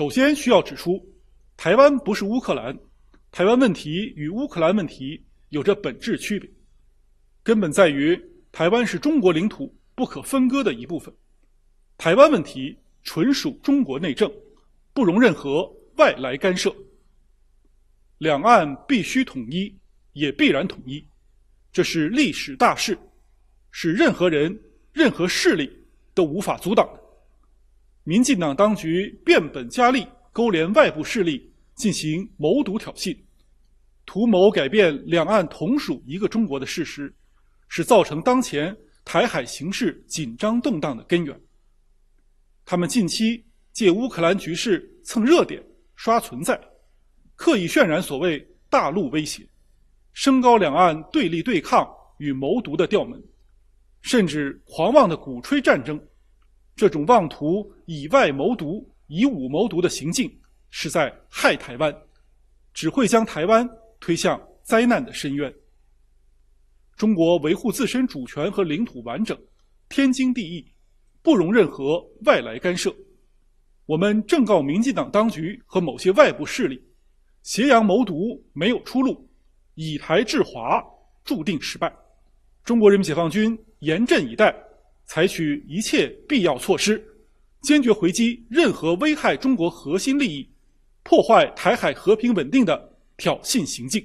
首先需要指出，台湾不是乌克兰，台湾问题与乌克兰问题有着本质区别，根本在于台湾是中国领土不可分割的一部分，台湾问题纯属中国内政，不容任何外来干涉，两岸必须统一，也必然统一，这是历史大势，是任何人、任何势力都无法阻挡的。民进党当局变本加厉，勾连外部势力进行谋独挑衅，图谋改变两岸同属一个中国的事实，是造成当前台海形势紧张动荡的根源。他们近期借乌克兰局势蹭热点、刷存在，刻意渲染所谓大陆威胁，升高两岸对立对抗与谋独的调门，甚至狂妄地鼓吹战争。这种妄图以“外谋独”、以武谋独的行径，是在害台湾，只会将台湾推向灾难的深渊。中国维护自身主权和领土完整，天经地义，不容任何外来干涉。我们正告民进党当局和某些外部势力：挟洋谋独没有出路，以台制华注定失败。中国人民解放军严阵以待。采取一切必要措施，坚决回击任何危害中国核心利益、破坏台海和平稳定的挑衅行径。